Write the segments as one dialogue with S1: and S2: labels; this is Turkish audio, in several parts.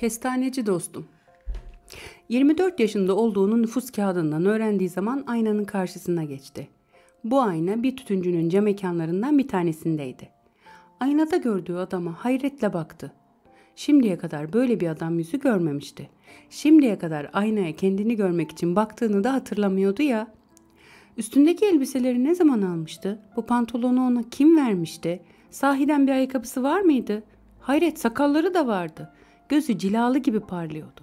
S1: Kestaneci dostum. 24 yaşında olduğunu nüfus kağıdından öğrendiği zaman aynanın karşısına geçti. Bu ayna bir tütüncünün cam mekanlarından bir tanesindeydi. Aynada gördüğü adama hayretle baktı. Şimdiye kadar böyle bir adam yüzü görmemişti. Şimdiye kadar aynaya kendini görmek için baktığını da hatırlamıyordu ya. Üstündeki elbiseleri ne zaman almıştı? Bu pantolonu ona kim vermişti? Sahiden bir ayakkabısı var mıydı? Hayret sakalları da vardı. Gözü cilalı gibi parlıyordu.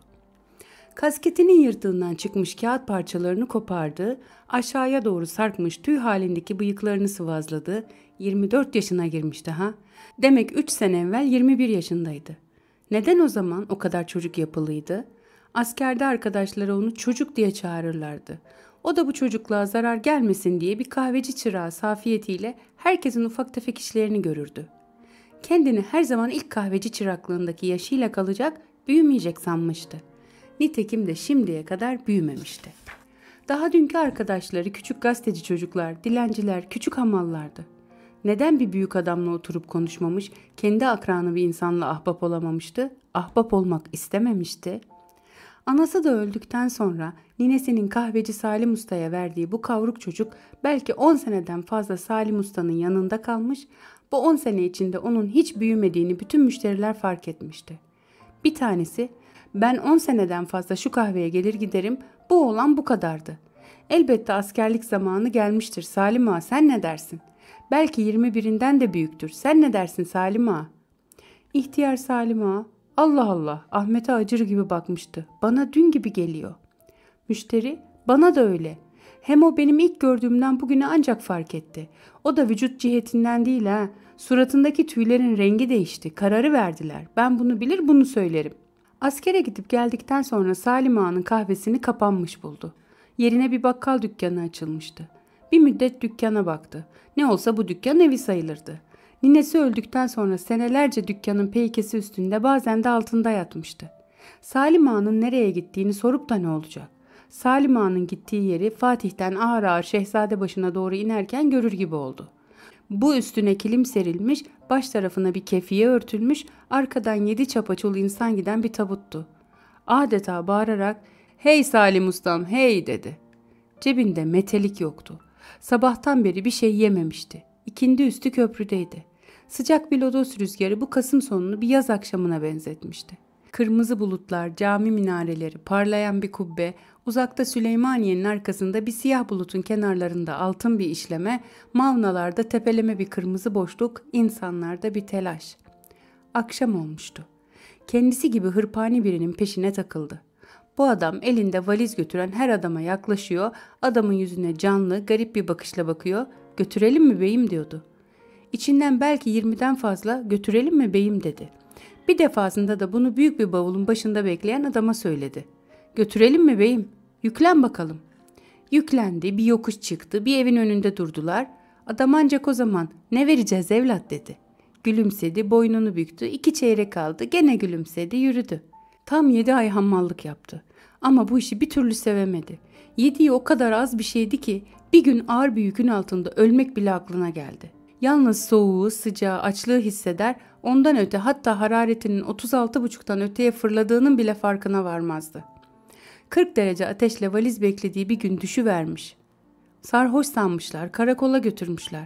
S1: Kasketinin yırtığından çıkmış kağıt parçalarını kopardı, aşağıya doğru sarkmış tüy halindeki bıyıklarını sıvazladı. 24 yaşına girmişti ha. Demek 3 sene evvel 21 yaşındaydı. Neden o zaman o kadar çocuk yapılıydı? Askerde arkadaşları onu çocuk diye çağırırlardı. O da bu çocukluğa zarar gelmesin diye bir kahveci çırağı safiyetiyle herkesin ufak tefek işlerini görürdü kendini her zaman ilk kahveci çıraklığındaki yaşıyla kalacak, büyümeyecek sanmıştı. Nitekim de şimdiye kadar büyümemişti. Daha dünkü arkadaşları küçük gazeteci çocuklar, dilenciler, küçük hamallardı. Neden bir büyük adamla oturup konuşmamış, kendi akranı bir insanla ahbap olamamıştı, ahbap olmak istememişti?'' Anası da öldükten sonra ninesinin kahveci Salim Usta'ya verdiği bu kavruk çocuk belki 10 seneden fazla Salim Usta'nın yanında kalmış, bu 10 sene içinde onun hiç büyümediğini bütün müşteriler fark etmişti. Bir tanesi, ben 10 seneden fazla şu kahveye gelir giderim, bu olan bu kadardı. Elbette askerlik zamanı gelmiştir Salim Ağa sen ne dersin? Belki 21'inden de büyüktür sen ne dersin Salim Ağa? İhtiyar Salim Ağa Allah Allah Ahmet'e acır gibi bakmıştı. Bana dün gibi geliyor. Müşteri bana da öyle. Hem o benim ilk gördüğümden bugüne ancak fark etti. O da vücut cihetinden değil ha. Suratındaki tüylerin rengi değişti. Kararı verdiler. Ben bunu bilir bunu söylerim. Askere gidip geldikten sonra Salim Ağa'nın kahvesini kapanmış buldu. Yerine bir bakkal dükkanı açılmıştı. Bir müddet dükkana baktı. Ne olsa bu dükkan evi sayılırdı. Ninesi öldükten sonra senelerce dükkanın peykesi üstünde bazen de altında yatmıştı. Salim Ağa'nın nereye gittiğini sorup da ne olacak? Salim Ağa'nın gittiği yeri Fatih'ten ağır ağır şehzade başına doğru inerken görür gibi oldu. Bu üstüne kilim serilmiş, baş tarafına bir kefiye örtülmüş, arkadan yedi çapaçul insan giden bir tabuttu. Adeta bağırarak ''Hey Salim Ustam, hey!'' dedi. Cebinde metelik yoktu. Sabahtan beri bir şey yememişti. İkindi üstü köprüdeydi. Sıcak bir lodos rüzgarı bu Kasım sonunu bir yaz akşamına benzetmişti. Kırmızı bulutlar, cami minareleri, parlayan bir kubbe, uzakta Süleymaniye'nin arkasında bir siyah bulutun kenarlarında altın bir işleme, mavnalarda tepeleme bir kırmızı boşluk, insanlarda bir telaş. Akşam olmuştu. Kendisi gibi hırpani birinin peşine takıldı. Bu adam elinde valiz götüren her adama yaklaşıyor, adamın yüzüne canlı, garip bir bakışla bakıyor. Götürelim mi beyim diyordu. İçinden belki 20'den fazla götürelim mi beyim dedi. Bir defasında da bunu büyük bir bavulun başında bekleyen adama söyledi. Götürelim mi beyim? Yüklen bakalım. Yüklendi, bir yokuş çıktı, bir evin önünde durdular. Adam ancak o zaman ne vereceğiz evlat dedi. Gülümsedi, boynunu büktü, iki çeyrek aldı, gene gülümsedi, yürüdü. Tam yedi ay hammallık yaptı. Ama bu işi bir türlü sevemedi. Yediği o kadar az bir şeydi ki bir gün ağır bir yükün altında ölmek bile aklına geldi. Yalnız soğuğu, sıcağı, açlığı hisseder, ondan öte hatta hararetinin 36,5'tan öteye fırladığının bile farkına varmazdı. 40 derece ateşle valiz beklediği bir gün düşüvermiş. Sarhoş sanmışlar, karakola götürmüşler.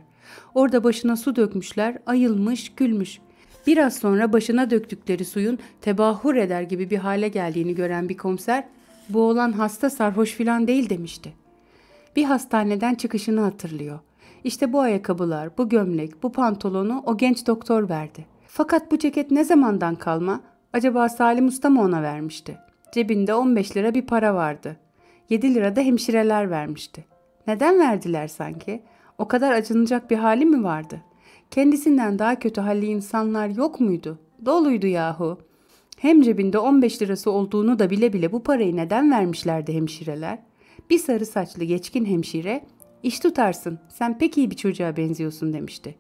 S1: Orada başına su dökmüşler, ayılmış, gülmüş. Biraz sonra başına döktükleri suyun tebahur eder gibi bir hale geldiğini gören bir komiser, bu olan hasta sarhoş filan değil demişti. Bir hastaneden çıkışını hatırlıyor. İşte bu ayakkabılar, bu gömlek, bu pantolonu o genç doktor verdi. Fakat bu ceket ne zamandan kalma? Acaba Salim Usta mı ona vermişti? Cebinde 15 lira bir para vardı. 7 lira da hemşireler vermişti. Neden verdiler sanki? O kadar acınacak bir hali mi vardı? Kendisinden daha kötü halli insanlar yok muydu? Doluydu yahu. Hem cebinde 15 lirası olduğunu da bile bile bu parayı neden vermişlerdi hemşireler? Bir sarı saçlı geçkin hemşire İş tutarsın, sen pek iyi bir çocuğa benziyorsun demişti.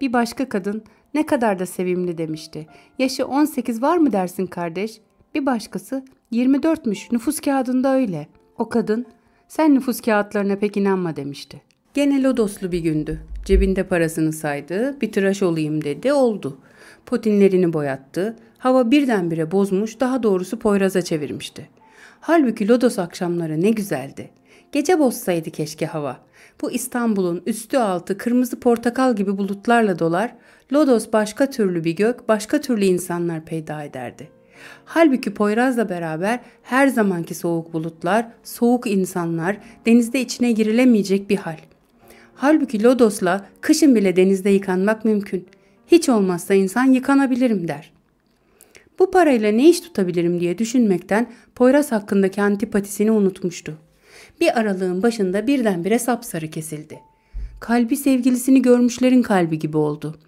S1: Bir başka kadın ne kadar da sevimli demişti. Yaşı 18 var mı dersin kardeş? Bir başkası 24'müş nüfus kağıdında öyle. O kadın sen nüfus kağıtlarına pek inanma demişti. Gene lodoslu bir gündü. Cebinde parasını saydı, bir tıraş olayım dedi, oldu. Potinlerini boyattı, hava birdenbire bozmuş, daha doğrusu Poyraz'a çevirmişti. Halbuki lodos akşamları ne güzeldi. Gece bozsaydı keşke hava. Bu İstanbul'un üstü altı kırmızı portakal gibi bulutlarla dolar, Lodos başka türlü bir gök, başka türlü insanlar peyda ederdi. Halbuki Poyraz'la beraber her zamanki soğuk bulutlar, soğuk insanlar, denizde içine girilemeyecek bir hal. Halbuki Lodos'la kışın bile denizde yıkanmak mümkün. Hiç olmazsa insan yıkanabilirim der.'' Bu parayla ne iş tutabilirim diye düşünmekten Poyraz hakkındaki antipatisini unutmuştu. Bir aralığın başında birdenbire sapsarı kesildi. Kalbi sevgilisini görmüşlerin kalbi gibi oldu.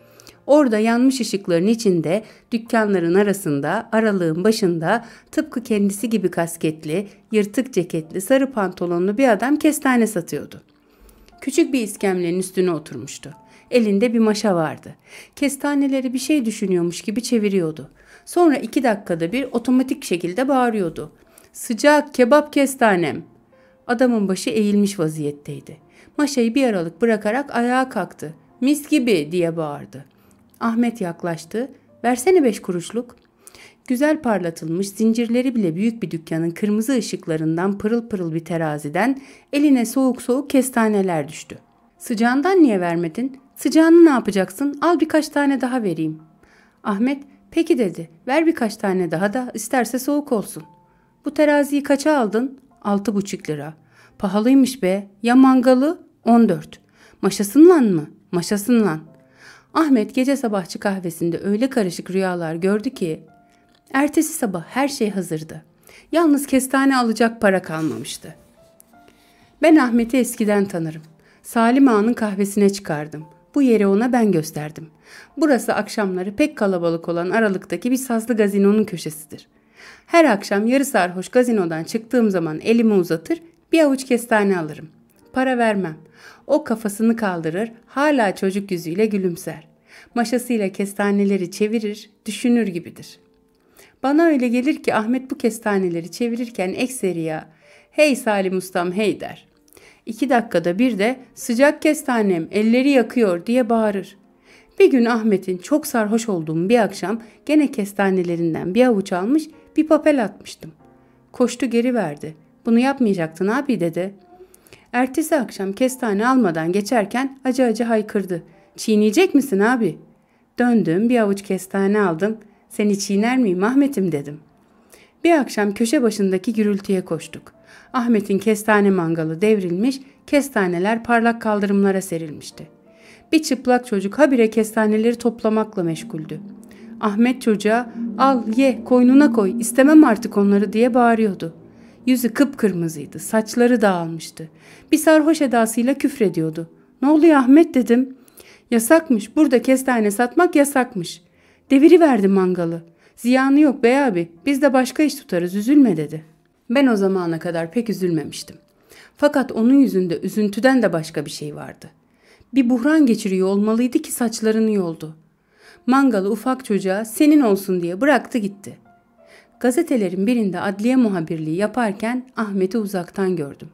S1: Orada yanmış ışıkların içinde, dükkanların arasında, aralığın başında tıpkı kendisi gibi kasketli, yırtık ceketli, sarı pantolonlu bir adam kestane satıyordu. Küçük bir iskemlenin üstüne oturmuştu. Elinde bir maşa vardı. Kestaneleri bir şey düşünüyormuş gibi çeviriyordu. Sonra iki dakikada bir otomatik şekilde bağırıyordu. Sıcak kebap kestanem. Adamın başı eğilmiş vaziyetteydi. Maşayı bir aralık bırakarak ayağa kalktı. Mis gibi diye bağırdı. Ahmet yaklaştı. Versene beş kuruşluk. Güzel parlatılmış zincirleri bile büyük bir dükkanın kırmızı ışıklarından pırıl pırıl bir teraziden eline soğuk soğuk kestaneler düştü. Sıcağından niye vermedin? Sıcağını ne yapacaksın? Al birkaç tane daha vereyim. Ahmet peki dedi ver birkaç tane daha da isterse soğuk olsun. Bu teraziyi kaça aldın? Altı buçuk lira. Pahalıymış be. Ya mangalı? on dört. Maşasın lan mı? Maşasın lan. Ahmet gece sabahçı kahvesinde öyle karışık rüyalar gördü ki ertesi sabah her şey hazırdı. Yalnız kestane alacak para kalmamıştı. Ben Ahmet'i eskiden tanırım. Salim Ağa'nın kahvesine çıkardım. Bu yeri ona ben gösterdim. Burası akşamları pek kalabalık olan Aralık'taki bir sazlı gazinonun köşesidir.'' Her akşam yarı sarhoş gazinodan çıktığım zaman elimi uzatır bir avuç kestane alırım. Para vermem. O kafasını kaldırır hala çocuk yüzüyle gülümser. Maşasıyla kestaneleri çevirir düşünür gibidir. Bana öyle gelir ki Ahmet bu kestaneleri çevirirken ekseriya hey Salim ustam hey der. İki dakikada bir de sıcak kestanem elleri yakıyor diye bağırır. Bir gün Ahmet'in çok sarhoş olduğum bir akşam gene kestanelerinden bir avuç almış bir papel atmıştım. Koştu geri verdi. Bunu yapmayacaktın abi dedi. Ertesi akşam kestane almadan geçerken acı acı haykırdı. Çiğneyecek misin abi? Döndüm bir avuç kestane aldım. Seni çiğner miyim Ahmet'im dedim. Bir akşam köşe başındaki gürültüye koştuk. Ahmet'in kestane mangalı devrilmiş, kestaneler parlak kaldırımlara serilmişti. Bir çıplak çocuk habire kestaneleri toplamakla meşguldü. Ahmet çocuğa al ye koynuna koy istemem artık onları diye bağırıyordu. Yüzü kıpkırmızıydı, saçları dağılmıştı. Bir sarhoş edasıyla küfrediyordu. Ne oluyor Ahmet dedim. Yasakmış, burada kestane satmak yasakmış. Deviri verdi mangalı. Ziyanı yok bey abi, biz de başka iş tutarız üzülme dedi. Ben o zamana kadar pek üzülmemiştim. Fakat onun yüzünde üzüntüden de başka bir şey vardı bir buhran geçiriyor olmalıydı ki saçlarını yoldu. Mangalı ufak çocuğa senin olsun diye bıraktı gitti. Gazetelerin birinde adliye muhabirliği yaparken Ahmet'i uzaktan gördüm.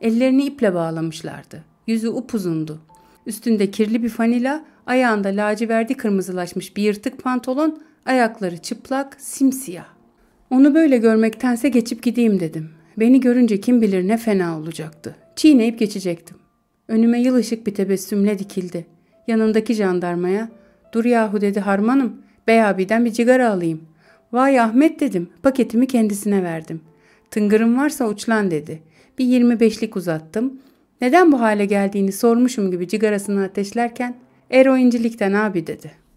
S1: Ellerini iple bağlamışlardı. Yüzü upuzundu. Üstünde kirli bir fanila, ayağında laciverdi kırmızılaşmış bir yırtık pantolon, ayakları çıplak, simsiyah. Onu böyle görmektense geçip gideyim dedim. Beni görünce kim bilir ne fena olacaktı. Çiğneyip geçecektim. Önüme yıl ışık bir tebessümle dikildi. Yanındaki jandarmaya ''Dur yahu'' dedi harmanım. ''Bey abiden bir cigara alayım.'' ''Vay Ahmet'' dedim. Paketimi kendisine verdim. ''Tıngırım varsa uçlan'' dedi. Bir yirmi beşlik uzattım. Neden bu hale geldiğini sormuşum gibi cigarasını ateşlerken ''Eroincilikten abi'' dedi.